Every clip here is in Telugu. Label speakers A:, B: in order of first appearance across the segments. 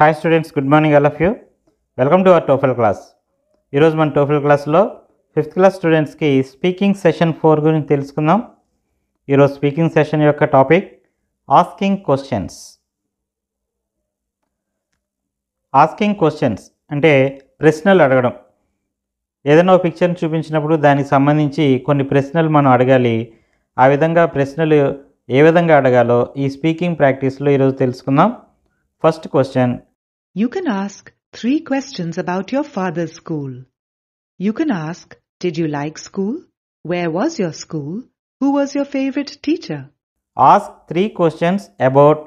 A: Hi students good morning all of you welcome to our TOEFL class ఈరోజు మన టోఫెల్ క్లాస్లో ఫిఫ్త్ క్లాస్ స్టూడెంట్స్కి స్పీకింగ్ సెషన్ ఫోర్ గురించి తెలుసుకుందాం ఈరోజు స్పీకింగ్ సెషన్ యొక్క topic asking questions asking questions అంటే ప్రశ్నలు అడగడం ఏదైనా ఒక పిక్చర్ని చూపించినప్పుడు దానికి సంబంధించి కొన్ని ప్రశ్నలు మనం అడగాలి ఆ విధంగా ప్రశ్నలు ఏ విధంగా అడగాలో ఈ స్పీకింగ్ ప్రాక్టీస్లో ఈరోజు తెలుసుకుందాం first question
B: You can ask three questions about your father's school. You can ask, Did you like school? Where was your school? Who was your favorite teacher?
A: Ask three questions about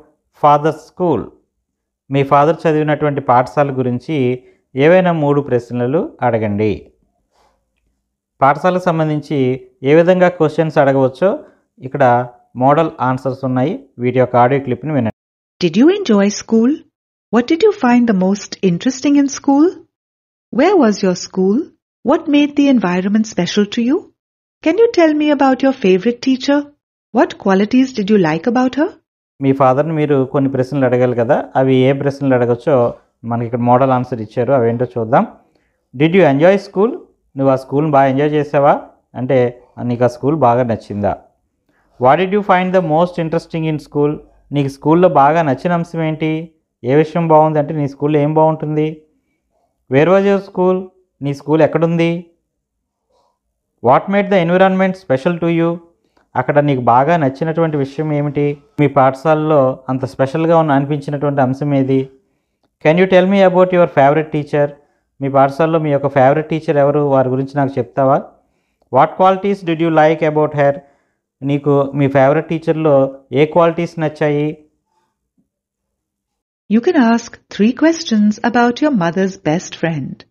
A: father's school. మీ ఫాదర్ చదివినటువంటి పాఠశాల గురించి ఏవైనా మూడు ప్రశ్నలు అడగండి పాఠశాలకు సంబంధించి ఏ విధంగా క్వశ్చన్స్ అడగవచ్చో ఇక్కడ మోడల్ ఆన్సర్స్ ఉన్నాయి వీటి యొక్క ఆడియో క్లిప్ని వినండి did you enjoy school What did
B: you find the most interesting in school? Where was your school? What made the environment special to you? Can you tell me about your favorite teacher? What qualities did you like about her?
A: మీ ఫాదర్ని మీరు కొన్ని ప్రశ్నలు అడగాలి కదా అవి ఏ ప్రశ్నలు అడగచ్చో మనకి ఇక్కడ మోడల్ ఆన్సర్ ఇచ్చారు అవేంటో చూద్దాం డిడ్ యూ ఎంజాయ్ స్కూల్ నువ్వు ఆ స్కూల్ని బాగా ఎంజాయ్ చేసావా అంటే నీకు ఆ స్కూల్ బాగా నచ్చిందా what did you find the most interesting in school నీకు స్కూల్లో బాగా నచ్చిన అంశం ఏంటి ఏ విషయం బాగుంది అంటే నీ స్కూల్ ఏం బాగుంటుంది వేర్ వాజ్ యువర్ స్కూల్ నీ స్కూల్ ఎక్కడుంది what made the environment special to you అక్కడ నీకు బాగా నచ్చినటువంటి విషయం ఏమిటి మీ పాఠశాలలో అంత స్పెషల్గా ఉన్న అనిపించినటువంటి అంశం ఏది can you tell me about your favourite teacher మీ పాఠశాలలో మీ యొక్క ఫేవరెట్ టీచర్ ఎవరు వారి గురించి నాకు చెప్తావా what qualities did you like about her నీకు మీ ఫేవరెట్ టీచర్లో ఏ క్వాలిటీస్ నచ్చాయి You can ask
B: three questions about your mother's best friend.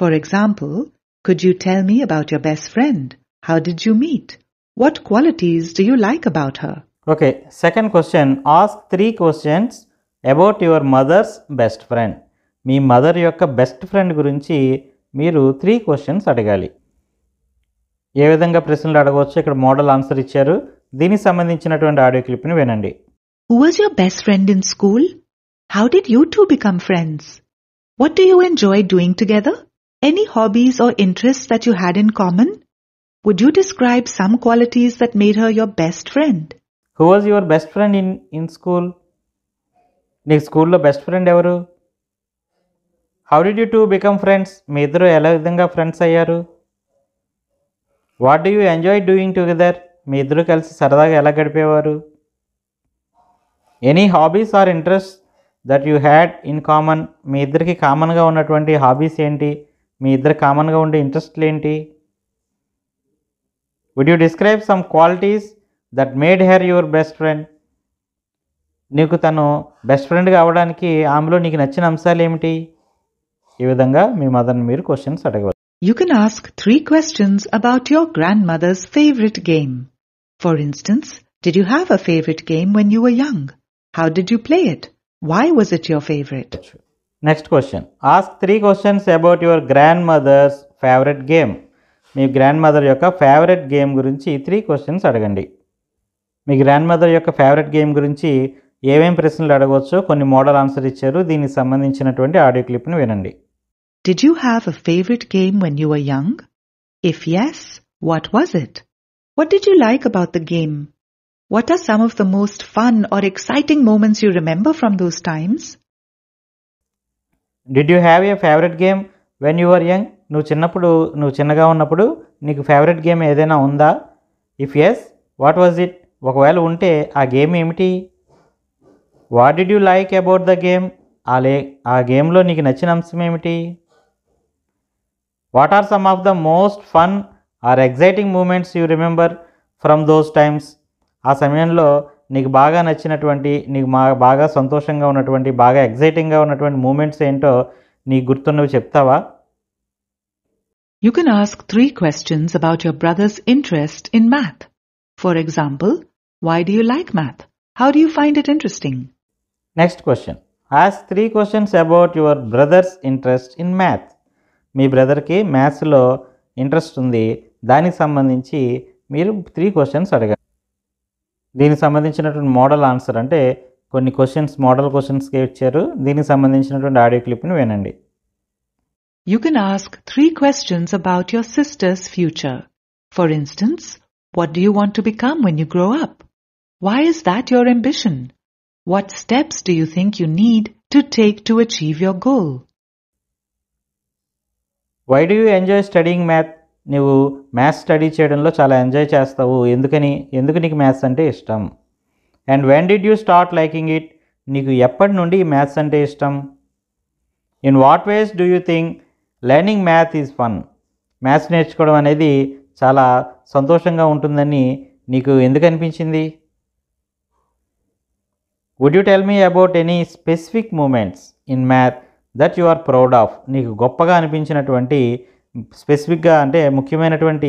B: For example, could you tell me about your best friend? How did you meet? What qualities do you like about her?
A: Okay, second question ask three questions about your mother's best friend మీ మదర్ యొక్క బెస్ట్ ఫ్రెండ్ గురించి మీరు త్రీ క్వశ్చన్స్ అడగాలి ఏ విధంగా ప్రశ్నలు అడగవచ్చు ఇక్కడ మోడల్ ఆన్సర్ ఇచ్చారు దీనికి సంబంధించినటువంటి ఆడియో క్లిప్ని వినండి
B: who was your best friend in school How did you two become friends? What do you enjoy doing together? Any hobbies or interests that you had in common? Would you describe some qualities that made her your best friend?
A: Who was your best friend in, in school? In school, the best friend ever. How did you two become friends? ఇద్దరు ఎలా విధంగా ఫ్రెండ్స్ అయ్యారు what do you enjoy doing together మీ ఇద్దరు కలిసి సరదాగా ఎలా గడిపేవారు any that you had in common మీ ఇద్దరికి కామన్గా ఉన్నటువంటి హాబీస్ ఏంటి మీ ఇద్దరు కామన్గా ఉండే ఇంట్రెస్ట్లు ఏంటి would you describe some qualities that made her your best friend నీకు తను బెస్ట్ ఫ్రెండ్గా అవ్వడానికి ఆమెలో నీకు నచ్చిన అంశాలు ఏమిటి ఈ విధంగా మీ మదర్ని మీరు క్వశ్చన్స్ అడగవచ్చు you can ask three
B: questions about your grandmother's favourite game for instance did you have a favourite game when you young how did you play it Why was it your favorite?
A: Next question ask three questions about your grandmother's favourite game మీ గ్రాండ్ మదర్ యొక్క ఫేవరెట్ గేమ్ గురించి త్రీ క్వశ్చన్స్ అడగండి మీ గ్రాండ్ మదర్ యొక్క ఫేవరెట్ గేమ్ గురించి ఏమేమి ప్రశ్నలు అడగవచ్చు కొన్ని మోడల్ ఆన్సర్ ఇచ్చారు దీనికి సంబంధించినటువంటి ఆడియో క్లిప్ను వినండి did you have a favourite game when your young
B: if yes what was it what did you like about the game What are some of the most fun or exciting moments you remember from those times?
A: Did you have a favourite game when you are young నువ్వు చిన్నప్పుడు నువ్వు చిన్నగా ఉన్నప్పుడు నీకు ఫేవరెట్ గేమ్ ఏదైనా ఉందా if yes what was it ఒకవేళ ఉంటే ఆ గేమ్ ఏమిటి what did you like about the game ఆ లే ఆ గేమ్లో నీకు నచ్చిన అంశం ఏమిటి what are some of the most fun or exciting moments you remember from those times ఆ సమయంలో నీకు బాగా నచ్చినటువంటి నీకు మా బాగా సంతోషంగా ఉన్నటువంటి బాగా ఎగ్జైటింగ్గా ఉన్నటువంటి మూమెంట్స్ ఏంటో నీకు గుర్తున్నవి చెప్తావా you can ask three
B: questions about your brother's interest in math for example why do you like math how do you find it interesting next question
A: ask three questions about your brother's interest in math మీ బ్రదర్కి మ్యాథ్స్లో ఇంట్రెస్ట్ ఉంది దానికి సంబంధించి మీరు త్రీ క్వశ్చన్స్ అడగండి దీనికి సంబంధించినటువంటి మోడల్ ఆన్సర్ అంటే కొన్ని క్వశ్చన్స్ మోడల్ క్వశ్చన్స్కి ఇచ్చారు దీనికి సంబంధించినటువంటి ఆడియో క్లిప్ని వినండి
B: You can ask three questions about your sister's future. For instance, what do you want to become when you grow up? Why is that your ambition? What steps do you think you need to take to achieve your goal?
A: Why do you enjoy studying math? నువ్వు మ్యాథ్స్ స్టడీ చేయడంలో చాలా ఎంజాయ్ చేస్తావు ఎందుకని ఎందుకు నీకు మ్యాథ్స్ అంటే ఇష్టం and when did you start liking it నీకు ఎప్పటి నుండి ఈ మ్యాథ్స్ అంటే ఇష్టం in what ways do you think learning math is fun maths నేర్చుకోవడం అనేది చాలా సంతోషంగా ఉంటుందని నీకు ఎందుకు అనిపించింది would you tell me about any specific moments in math that you are proud of నీకు గొప్పగా అనిపించినటువంటి స్పెసిఫిక్గా అంటే ముఖ్యమైనటువంటి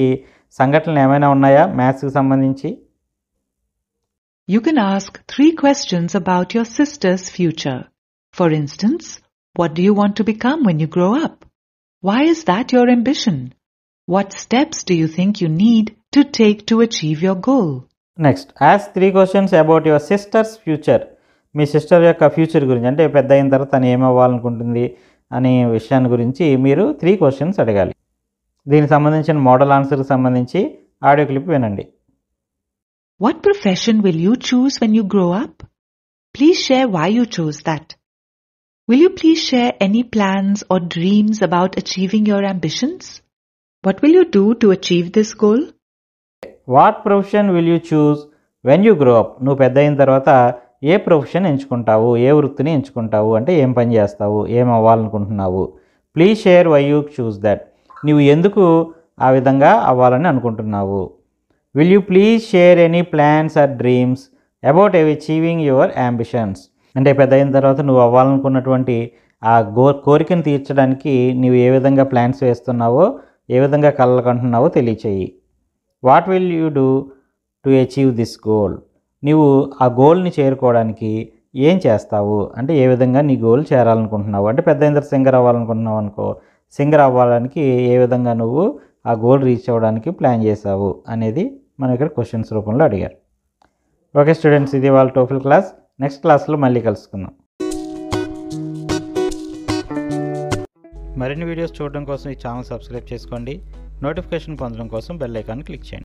A: సంఘటనలు ఏమైనా ఉన్నాయా మ్యాథ్స్కి సంబంధించి you can ask three questions about your sister's future for instance
B: what do you want to become when you grow up why is that your ambition what
A: steps do you think you need to take to achieve your goal next ask three questions about your sister's future మీ సిస్టర్ యొక్క ఫ్యూచర్ గురించి అంటే పెద్ద అయిన తర్వాత తను ఏమవ్వాలనుకుంటుంది అనే విషయాన్ని గురించి మీరు త్రీ క్వశ్చన్స్ అడగాలి దీనికి సంబంధించిన మోడల్ ఆన్సర్కి సంబంధించి ఆడియో క్లిప్ వినండి what profession will
B: you choose when you grow up please share why you choose that will you please share any plans or dreams about achieving your ambitions
A: what will you do to achieve this goal what profession will you choose when you grow up నువ్వు పెద్ద అయిన తర్వాత ఏ ప్రొఫెషన్ ఎంచుకుంటావు ఏ వృత్తిని ఎంచుకుంటావు అంటే ఏం పని చేస్తావు ఏం అవ్వాలనుకుంటున్నావు please share why you choose that నువ్వు ఎందుకు ఆ విధంగా అవ్వాలని అనుకుంటున్నావు will you please share any plans or dreams about ఎవ్ అచీవింగ్ యువర్ యాంబిషన్స్ అంటే పెద్ద అయిన తర్వాత నువ్వు అవ్వాలనుకున్నటువంటి ఆ గో కోరికను తీర్చడానికి నువ్వు ఏ విధంగా ప్లాన్స్ వేస్తున్నావో ఏ విధంగా కంటున్నావో తెలియచేయి what will you do to achieve this goal నీవు ఆ గోల్ని చేరుకోవడానికి ఏం చేస్తావు అంటే ఏ విధంగా నీ గోల్ చేరాలనుకుంటున్నావు అంటే పెద్ద ఇంద్ర సింగర్ అవ్వాలనుకుంటున్నావు అనుకో సింగర్ అవ్వడానికి ఏ విధంగా నువ్వు ఆ గోల్ రీచ్ అవ్వడానికి ప్లాన్ చేసావు అనేది మనం ఇక్కడ క్వశ్చన్స్ రూపంలో అడిగారు ఓకే స్టూడెంట్స్ ఇది వాళ్ళ టోఫిల్ క్లాస్ నెక్స్ట్ క్లాస్లో మళ్ళీ కలుసుకుందాం మరిన్ని వీడియోస్ చూడడం కోసం ఈ ఛానల్ సబ్స్క్రైబ్ చేసుకోండి నోటిఫికేషన్ పొందడం కోసం బెల్ ఐకాన్ క్లిక్ చేయండి